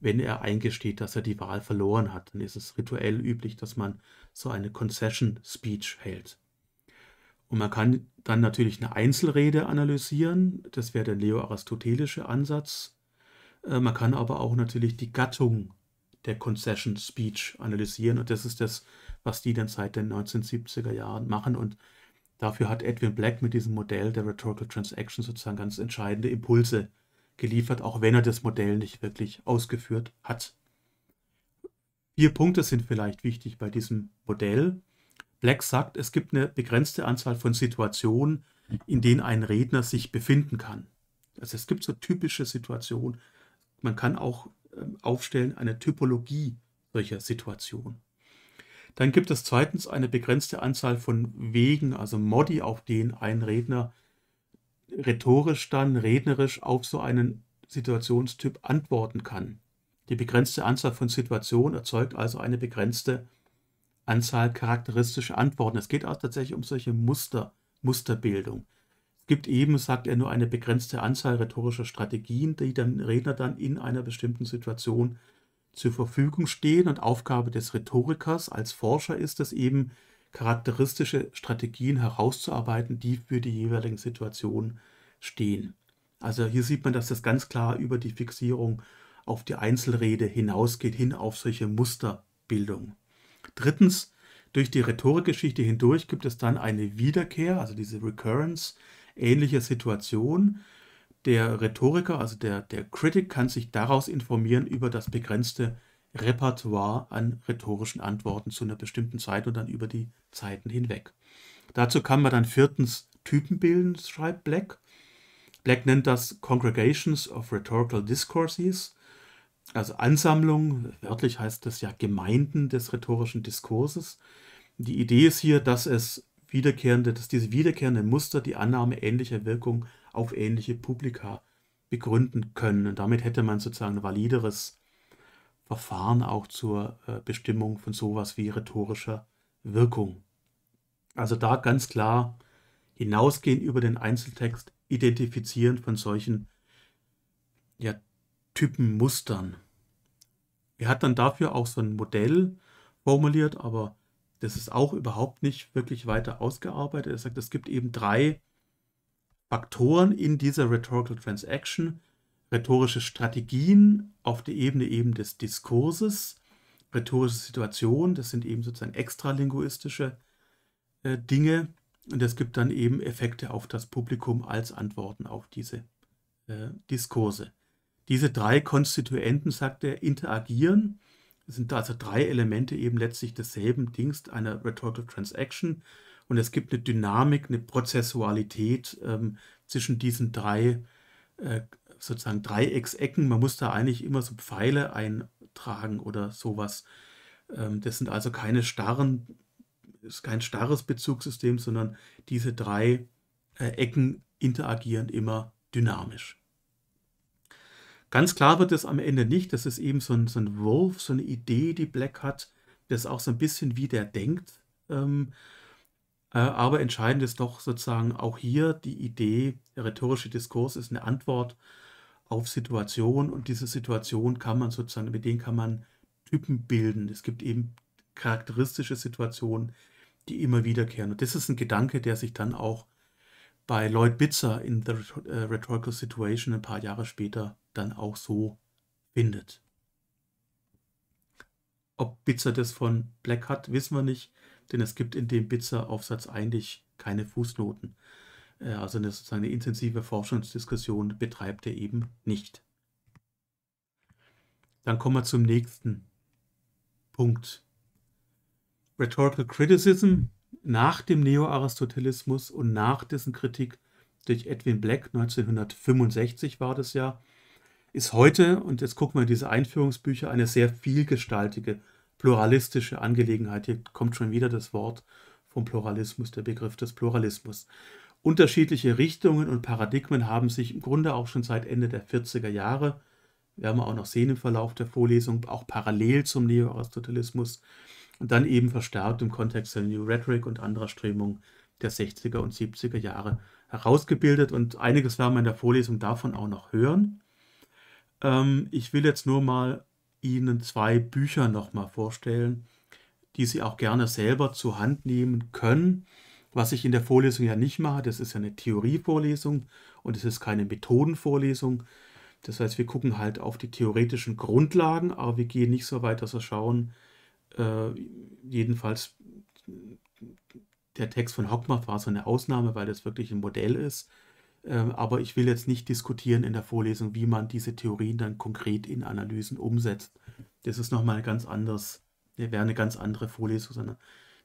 wenn er eingesteht, dass er die Wahl verloren hat. Dann ist es rituell üblich, dass man so eine Concession Speech hält. Und man kann dann natürlich eine Einzelrede analysieren, das wäre der neo-aristotelische Ansatz. Äh, man kann aber auch natürlich die Gattung der Concession Speech analysieren und das ist das, was die dann seit den 1970er Jahren machen und dafür hat Edwin Black mit diesem Modell der Rhetorical Transaction sozusagen ganz entscheidende Impulse geliefert, auch wenn er das Modell nicht wirklich ausgeführt hat. Vier Punkte sind vielleicht wichtig bei diesem Modell. Black sagt, es gibt eine begrenzte Anzahl von Situationen, in denen ein Redner sich befinden kann. Also es gibt so typische Situationen. Man kann auch ähm, aufstellen eine Typologie solcher Situationen. Dann gibt es zweitens eine begrenzte Anzahl von Wegen, also Modi, auf denen ein Redner rhetorisch dann, rednerisch auf so einen Situationstyp antworten kann. Die begrenzte Anzahl von Situationen erzeugt also eine begrenzte Anzahl charakteristische Antworten. Es geht auch tatsächlich um solche Muster, Musterbildung. Es gibt eben, sagt er, nur eine begrenzte Anzahl rhetorischer Strategien, die dem Redner dann in einer bestimmten Situation zur Verfügung stehen. Und Aufgabe des Rhetorikers als Forscher ist es eben, charakteristische Strategien herauszuarbeiten, die für die jeweiligen Situationen stehen. Also hier sieht man, dass das ganz klar über die Fixierung auf die Einzelrede hinausgeht, hin auf solche Musterbildung. Drittens, durch die Rhetorikgeschichte hindurch gibt es dann eine Wiederkehr, also diese Recurrence ähnlicher Situation. Der Rhetoriker, also der, der Critic, kann sich daraus informieren über das begrenzte Repertoire an rhetorischen Antworten zu einer bestimmten Zeit und dann über die Zeiten hinweg. Dazu kann man dann viertens Typen bilden, schreibt Black. Black nennt das Congregations of Rhetorical Discourses also Ansammlung, wörtlich heißt das ja Gemeinden des rhetorischen Diskurses. Die Idee ist hier, dass es wiederkehrende, dass diese wiederkehrenden Muster die Annahme ähnlicher Wirkung auf ähnliche Publika begründen können. Und damit hätte man sozusagen ein valideres Verfahren auch zur äh, Bestimmung von sowas wie rhetorischer Wirkung. Also da ganz klar hinausgehen über den Einzeltext, identifizieren von solchen ja, Typenmustern. Er hat dann dafür auch so ein Modell formuliert, aber das ist auch überhaupt nicht wirklich weiter ausgearbeitet. Er sagt, es gibt eben drei Faktoren in dieser Rhetorical Transaction. Rhetorische Strategien auf der Ebene eben des Diskurses, rhetorische Situationen, das sind eben sozusagen extralinguistische äh, Dinge. Und es gibt dann eben Effekte auf das Publikum als Antworten auf diese äh, Diskurse. Diese drei Konstituenten, sagt er, interagieren. Es sind also drei Elemente eben letztlich desselben Dings, einer Rhetorical Transaction. Und es gibt eine Dynamik, eine Prozessualität ähm, zwischen diesen drei äh, sozusagen Dreiecksecken. Man muss da eigentlich immer so Pfeile eintragen oder sowas. Ähm, das sind also keine starren, ist kein starres Bezugssystem, sondern diese drei äh, Ecken interagieren immer dynamisch. Ganz klar wird es am Ende nicht. Das ist eben so ein, so ein Wurf, so eine Idee, die Black hat. Das ist auch so ein bisschen, wie der denkt. Ähm, äh, aber entscheidend ist doch sozusagen auch hier die Idee, der rhetorische Diskurs ist eine Antwort auf Situation und diese Situation kann man sozusagen, mit denen kann man Typen bilden. Es gibt eben charakteristische Situationen, die immer wiederkehren. Und das ist ein Gedanke, der sich dann auch bei Lloyd Bitzer in The äh, Rhetorical Situation ein paar Jahre später dann auch so findet. Ob Bitzer das von Black hat, wissen wir nicht, denn es gibt in dem Bitzer-Aufsatz eigentlich keine Fußnoten. Äh, also eine, sozusagen eine intensive Forschungsdiskussion betreibt er eben nicht. Dann kommen wir zum nächsten Punkt. Rhetorical Criticism nach dem Neo-Aristotelismus und nach dessen Kritik durch Edwin Black, 1965 war das ja, ist heute, und jetzt gucken wir in diese Einführungsbücher, eine sehr vielgestaltige, pluralistische Angelegenheit. Hier kommt schon wieder das Wort vom Pluralismus, der Begriff des Pluralismus. Unterschiedliche Richtungen und Paradigmen haben sich im Grunde auch schon seit Ende der 40er Jahre, werden wir auch noch sehen im Verlauf der Vorlesung, auch parallel zum Neoaristotelismus, äh, und dann eben verstärkt im Kontext der New Rhetoric und anderer Strömungen der 60er und 70er Jahre herausgebildet und einiges werden wir in der Vorlesung davon auch noch hören. Ähm, ich will jetzt nur mal Ihnen zwei Bücher nochmal vorstellen, die Sie auch gerne selber zur Hand nehmen können. Was ich in der Vorlesung ja nicht mache, das ist ja eine Theorievorlesung und es ist keine Methodenvorlesung. Das heißt, wir gucken halt auf die theoretischen Grundlagen, aber wir gehen nicht so weit, dass wir schauen, äh, jedenfalls der Text von Hockmar war so eine Ausnahme, weil das wirklich ein Modell ist. Ähm, aber ich will jetzt nicht diskutieren in der Vorlesung, wie man diese Theorien dann konkret in Analysen umsetzt. Das ist nochmal ganz anders, wäre eine ganz andere Vorlesung, sondern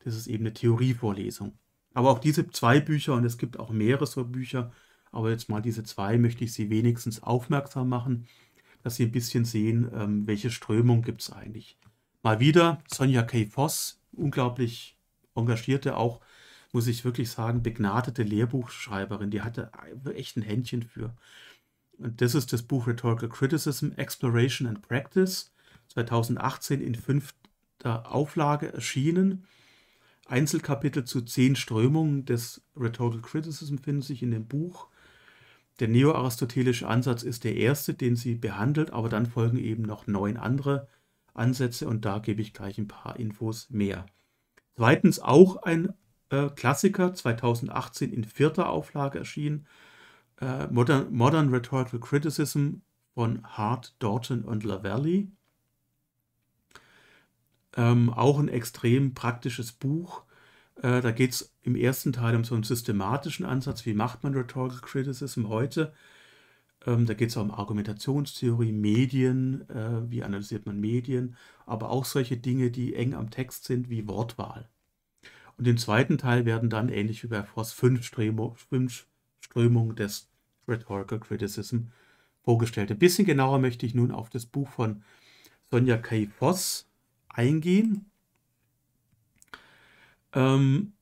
das ist eben eine Theorievorlesung. Aber auch diese zwei Bücher, und es gibt auch mehrere so Bücher, aber jetzt mal diese zwei möchte ich Sie wenigstens aufmerksam machen, dass Sie ein bisschen sehen, ähm, welche Strömung gibt es eigentlich. Mal wieder Sonja K. Voss, unglaublich engagierte, auch, muss ich wirklich sagen, begnadete Lehrbuchschreiberin. Die hatte echt ein Händchen für. Und das ist das Buch Rhetorical Criticism, Exploration and Practice, 2018 in fünfter Auflage erschienen. Einzelkapitel zu zehn Strömungen des Rhetorical Criticism finden sich in dem Buch. Der neoaristotelische Ansatz ist der erste, den sie behandelt, aber dann folgen eben noch neun andere Ansätze und da gebe ich gleich ein paar Infos mehr. Zweitens auch ein äh, Klassiker, 2018 in vierter Auflage erschienen, äh, Modern, Modern Rhetorical Criticism von Hart, Dorton und Laverly. Ähm, auch ein extrem praktisches Buch. Äh, da geht es im ersten Teil um so einen systematischen Ansatz, wie macht man Rhetorical Criticism heute. Ähm, da geht es auch um Argumentationstheorie, Medien, äh, wie analysiert man Medien, aber auch solche Dinge, die eng am Text sind, wie Wortwahl. Und im zweiten Teil werden dann, ähnlich wie bei Frost, fünf, Strömo, fünf Strömungen des Rhetorical Criticism vorgestellt. Ein bisschen genauer möchte ich nun auf das Buch von Sonja K. Voss eingehen. Ähm,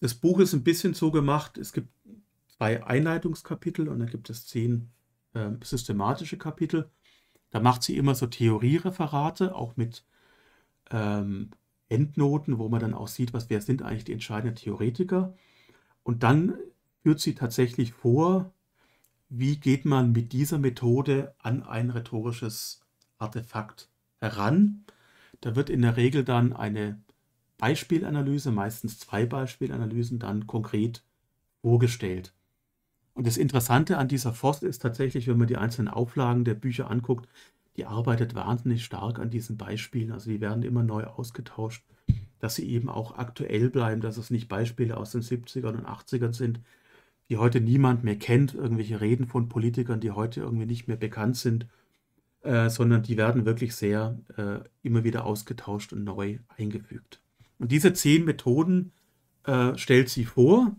das Buch ist ein bisschen so gemacht, es gibt zwei Einleitungskapitel und dann gibt es zehn ähm, systematische Kapitel. Da macht sie immer so Theoriereferate, auch mit ähm, Endnoten, wo man dann auch sieht, was wer sind eigentlich die entscheidenden Theoretiker. Und dann führt sie tatsächlich vor, wie geht man mit dieser Methode an ein rhetorisches Artefakt heran. Da wird in der Regel dann eine Beispielanalyse, meistens zwei Beispielanalysen, dann konkret vorgestellt. Und das Interessante an dieser Forst ist tatsächlich, wenn man die einzelnen Auflagen der Bücher anguckt, die arbeitet wahnsinnig stark an diesen Beispielen. Also die werden immer neu ausgetauscht, dass sie eben auch aktuell bleiben, dass es nicht Beispiele aus den 70ern und 80ern sind, die heute niemand mehr kennt, irgendwelche Reden von Politikern, die heute irgendwie nicht mehr bekannt sind, äh, sondern die werden wirklich sehr äh, immer wieder ausgetauscht und neu eingefügt. Und diese zehn Methoden äh, stellt sie vor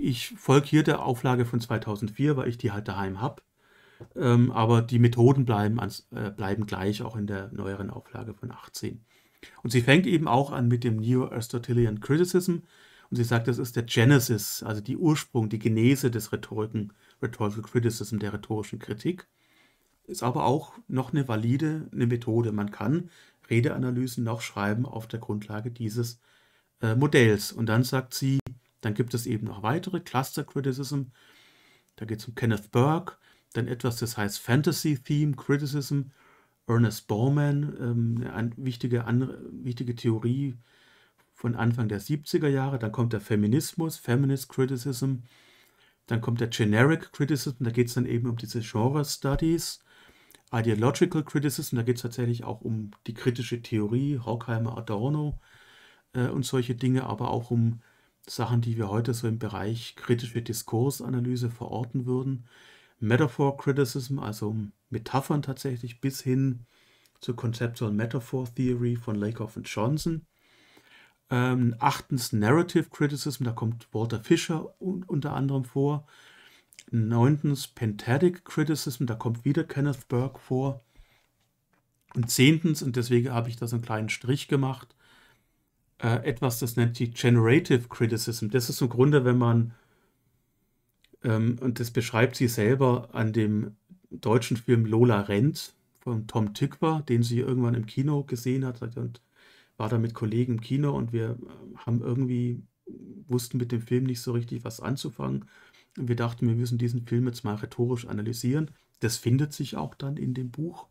ich folge hier der Auflage von 2004, weil ich die halt daheim habe. Ähm, aber die Methoden bleiben, ans, äh, bleiben gleich, auch in der neueren Auflage von 18. Und sie fängt eben auch an mit dem Neo-Aristotelian Criticism. Und sie sagt, das ist der Genesis, also die Ursprung, die Genese des Rhetoriken, Rhetorical Criticism, der rhetorischen Kritik. Ist aber auch noch eine valide eine Methode. Man kann Redeanalysen noch schreiben auf der Grundlage dieses äh, Modells. Und dann sagt sie, dann gibt es eben noch weitere, Cluster Criticism, da geht es um Kenneth Burke, dann etwas, das heißt Fantasy Theme Criticism, Ernest Borman, ähm, eine wichtige, andere, wichtige Theorie von Anfang der 70er Jahre, dann kommt der Feminismus, Feminist Criticism, dann kommt der Generic Criticism, da geht es dann eben um diese Genre Studies, Ideological Criticism, da geht es tatsächlich auch um die kritische Theorie, Horkheimer, Adorno äh, und solche Dinge, aber auch um Sachen, die wir heute so im Bereich kritische Diskursanalyse verorten würden. Metaphor Criticism, also Metaphern tatsächlich, bis hin zur Conceptual Metaphor Theory von Lakoff und Johnson. Ähm, achtens Narrative Criticism, da kommt Walter Fischer un unter anderem vor. Neuntens Pentadic Criticism, da kommt wieder Kenneth Burke vor. Und zehntens, und deswegen habe ich da so einen kleinen Strich gemacht, äh, etwas, das nennt sich Generative Criticism. Das ist im Grunde, wenn man, ähm, und das beschreibt sie selber an dem deutschen Film Lola Rent von Tom Tykwer, den sie irgendwann im Kino gesehen hat und war da mit Kollegen im Kino und wir äh, haben irgendwie, wussten mit dem Film nicht so richtig was anzufangen. Und wir dachten, wir müssen diesen Film jetzt mal rhetorisch analysieren. Das findet sich auch dann in dem Buch.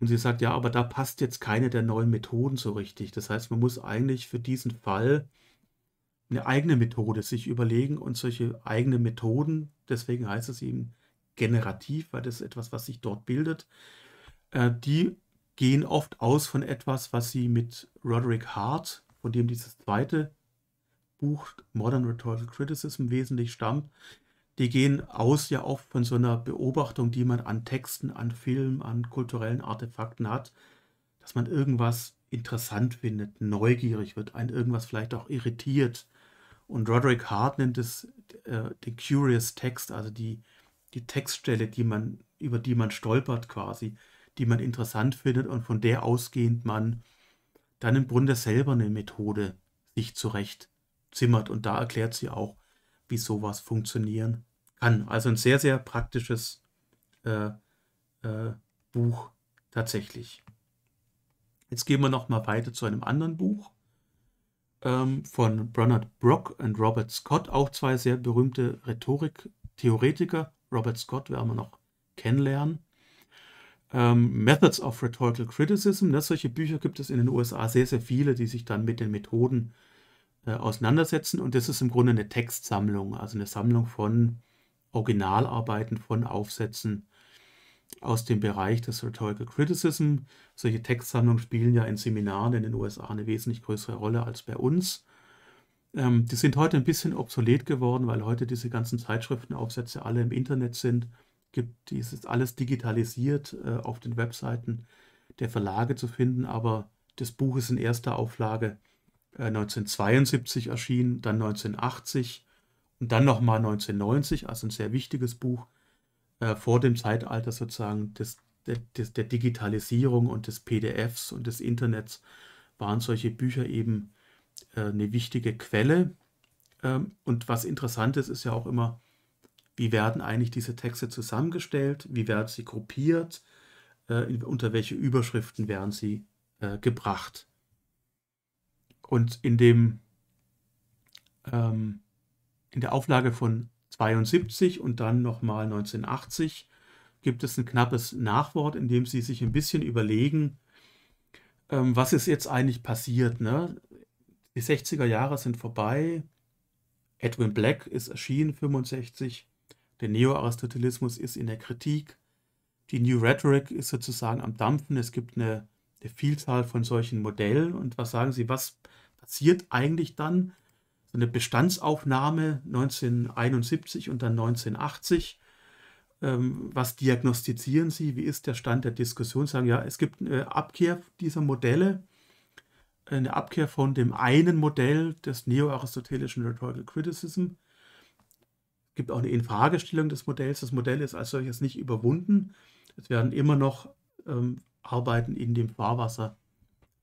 Und sie sagt, ja, aber da passt jetzt keine der neuen Methoden so richtig. Das heißt, man muss eigentlich für diesen Fall eine eigene Methode sich überlegen und solche eigenen Methoden, deswegen heißt es eben generativ, weil das ist etwas, was sich dort bildet, äh, die gehen oft aus von etwas, was sie mit Roderick Hart, von dem dieses zweite Buch Modern Rhetorical Criticism wesentlich stammt, die gehen aus ja oft von so einer Beobachtung, die man an Texten, an Filmen, an kulturellen Artefakten hat, dass man irgendwas interessant findet, neugierig wird, ein irgendwas vielleicht auch irritiert. Und Roderick Hart nennt es äh, den Curious Text, also die, die Textstelle, die man, über die man stolpert quasi, die man interessant findet und von der ausgehend man dann im Grunde selber eine Methode sich zurecht zimmert. Und da erklärt sie auch, wie sowas funktionieren kann. Also ein sehr, sehr praktisches äh, äh, Buch tatsächlich. Jetzt gehen wir nochmal weiter zu einem anderen Buch ähm, von Bernard Brock und Robert Scott, auch zwei sehr berühmte Rhetorik-Theoretiker. Robert Scott werden wir noch kennenlernen. Ähm, Methods of Rhetorical Criticism, ne, solche Bücher gibt es in den USA sehr, sehr viele, die sich dann mit den Methoden äh, auseinandersetzen. Und das ist im Grunde eine Textsammlung, also eine Sammlung von Originalarbeiten von Aufsätzen aus dem Bereich des Rhetorical Criticism. Solche Textsammlungen spielen ja in Seminaren in den USA eine wesentlich größere Rolle als bei uns. Ähm, die sind heute ein bisschen obsolet geworden, weil heute diese ganzen Zeitschriftenaufsätze alle im Internet sind. Gibt, dies ist alles digitalisiert äh, auf den Webseiten der Verlage zu finden, aber das Buch ist in erster Auflage äh, 1972 erschienen, dann 1980 und dann nochmal 1990, also ein sehr wichtiges Buch, äh, vor dem Zeitalter sozusagen des, des, der Digitalisierung und des PDFs und des Internets, waren solche Bücher eben äh, eine wichtige Quelle. Ähm, und was interessant ist, ist ja auch immer, wie werden eigentlich diese Texte zusammengestellt, wie werden sie gruppiert, äh, in, unter welche Überschriften werden sie äh, gebracht. Und in dem ähm, in der Auflage von 72 und dann nochmal 1980 gibt es ein knappes Nachwort, in dem sie sich ein bisschen überlegen, ähm, was ist jetzt eigentlich passiert. Ne? Die 60er Jahre sind vorbei, Edwin Black ist erschienen 65, der Neo-Aristotelismus ist in der Kritik, die New Rhetoric ist sozusagen am Dampfen, es gibt eine, eine Vielzahl von solchen Modellen und was sagen sie, was passiert eigentlich dann? so eine Bestandsaufnahme 1971 und dann 1980. Ähm, was diagnostizieren Sie? Wie ist der Stand der Diskussion? Sagen ja, es gibt eine Abkehr dieser Modelle, eine Abkehr von dem einen Modell des neoaristotelischen Rhetorical Criticism. Es gibt auch eine Infragestellung des Modells. Das Modell ist als solches nicht überwunden. Es werden immer noch ähm, Arbeiten in dem Fahrwasser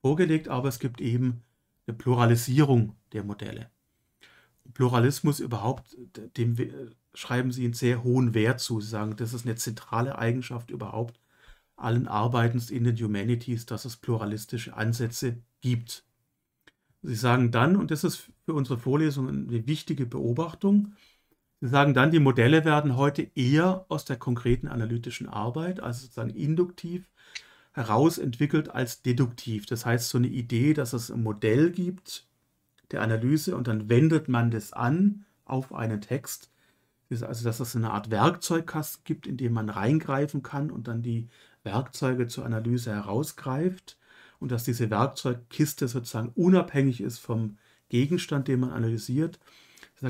vorgelegt, aber es gibt eben eine Pluralisierung der Modelle. Pluralismus überhaupt, dem äh, schreiben sie einen sehr hohen Wert zu. Sie sagen, das ist eine zentrale Eigenschaft überhaupt allen Arbeitens in den Humanities, dass es pluralistische Ansätze gibt. Sie sagen dann, und das ist für unsere Vorlesung eine wichtige Beobachtung, Sie sagen dann, die Modelle werden heute eher aus der konkreten analytischen Arbeit, also sozusagen induktiv, herausentwickelt als deduktiv. Das heißt, so eine Idee, dass es ein Modell gibt, der Analyse und dann wendet man das an auf einen Text. Also, dass es eine Art Werkzeugkasten gibt, in dem man reingreifen kann und dann die Werkzeuge zur Analyse herausgreift und dass diese Werkzeugkiste sozusagen unabhängig ist vom Gegenstand, den man analysiert.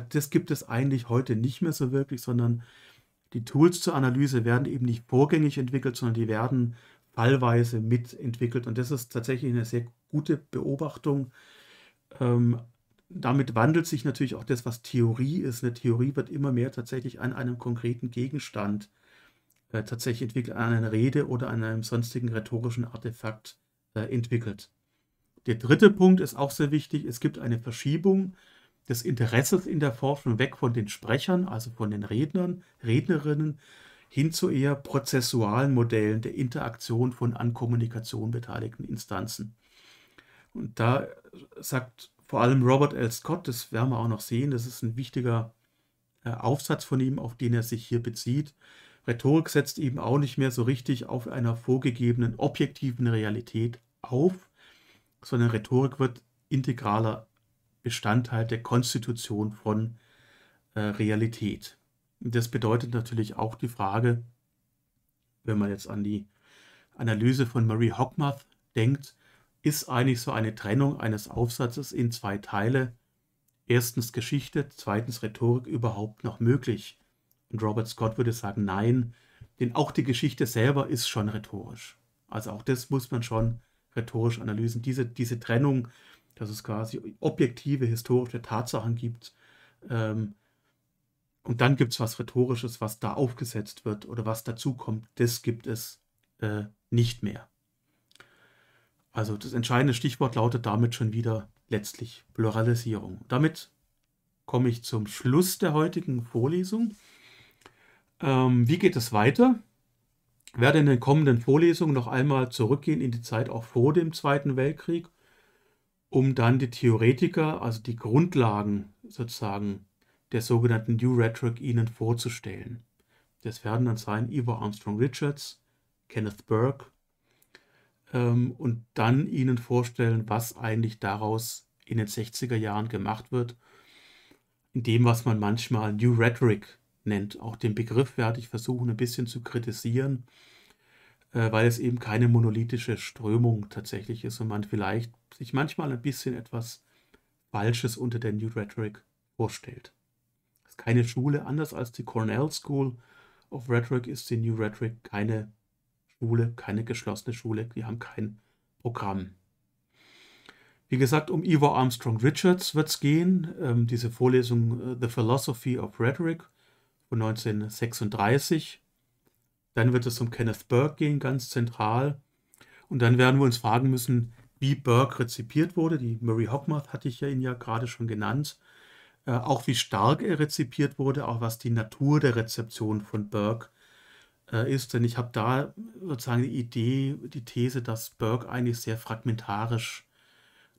Das gibt es eigentlich heute nicht mehr so wirklich, sondern die Tools zur Analyse werden eben nicht vorgängig entwickelt, sondern die werden fallweise mitentwickelt. Und das ist tatsächlich eine sehr gute Beobachtung, ähm, damit wandelt sich natürlich auch das, was Theorie ist. Eine Theorie wird immer mehr tatsächlich an einem konkreten Gegenstand äh, tatsächlich entwickelt, an einer Rede oder an einem sonstigen rhetorischen Artefakt äh, entwickelt. Der dritte Punkt ist auch sehr wichtig. Es gibt eine Verschiebung des Interesses in der Forschung weg von den Sprechern, also von den Rednern, Rednerinnen, hin zu eher prozessualen Modellen der Interaktion von an Kommunikation beteiligten Instanzen. Und da sagt vor allem Robert L. Scott, das werden wir auch noch sehen, das ist ein wichtiger äh, Aufsatz von ihm, auf den er sich hier bezieht. Rhetorik setzt eben auch nicht mehr so richtig auf einer vorgegebenen objektiven Realität auf, sondern Rhetorik wird integraler Bestandteil der Konstitution von äh, Realität. Und das bedeutet natürlich auch die Frage, wenn man jetzt an die Analyse von Marie Hockmuth denkt, ist eigentlich so eine Trennung eines Aufsatzes in zwei Teile, erstens Geschichte, zweitens Rhetorik überhaupt noch möglich? Und Robert Scott würde sagen, nein, denn auch die Geschichte selber ist schon rhetorisch. Also auch das muss man schon rhetorisch analysieren. Diese, diese Trennung, dass es quasi objektive historische Tatsachen gibt. Ähm, und dann gibt es was Rhetorisches, was da aufgesetzt wird oder was dazukommt, das gibt es äh, nicht mehr. Also das entscheidende Stichwort lautet damit schon wieder letztlich Pluralisierung. Damit komme ich zum Schluss der heutigen Vorlesung. Ähm, wie geht es weiter? Ich werde in den kommenden Vorlesungen noch einmal zurückgehen in die Zeit auch vor dem Zweiten Weltkrieg, um dann die Theoretiker, also die Grundlagen sozusagen der sogenannten New Rhetoric Ihnen vorzustellen. Das werden dann sein Ivo Armstrong Richards, Kenneth Burke, ähm, und dann ihnen vorstellen, was eigentlich daraus in den 60er Jahren gemacht wird, in dem, was man manchmal New Rhetoric nennt. Auch den Begriff werde ich versuchen, ein bisschen zu kritisieren, äh, weil es eben keine monolithische Strömung tatsächlich ist und man vielleicht sich manchmal ein bisschen etwas Falsches unter der New Rhetoric vorstellt. Es ist keine Schule, anders als die Cornell School of Rhetoric ist die New Rhetoric keine Schule, keine geschlossene Schule, wir haben kein Programm. Wie gesagt, um Ivo Armstrong Richards wird es gehen. Ähm, diese Vorlesung äh, The Philosophy of Rhetoric von 1936. Dann wird es um Kenneth Burke gehen, ganz zentral. Und dann werden wir uns fragen müssen, wie Burke rezipiert wurde. Die Murray Hockmuth hatte ich ja ihn ja gerade schon genannt. Äh, auch wie stark er rezipiert wurde, auch was die Natur der Rezeption von Burke äh, ist, denn ich habe da sozusagen die Idee, die These, dass Burke eigentlich sehr fragmentarisch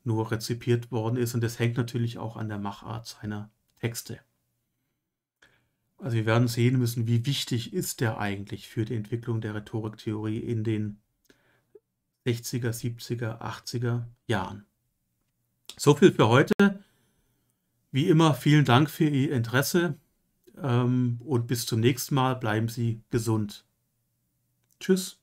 nur rezipiert worden ist und das hängt natürlich auch an der Machart seiner Texte. Also wir werden sehen müssen, wie wichtig ist der eigentlich für die Entwicklung der Rhetoriktheorie in den 60er, 70er, 80er Jahren. So viel für heute. Wie immer, vielen Dank für Ihr Interesse. Ähm, und bis zum nächsten Mal bleiben Sie gesund. Tschüss.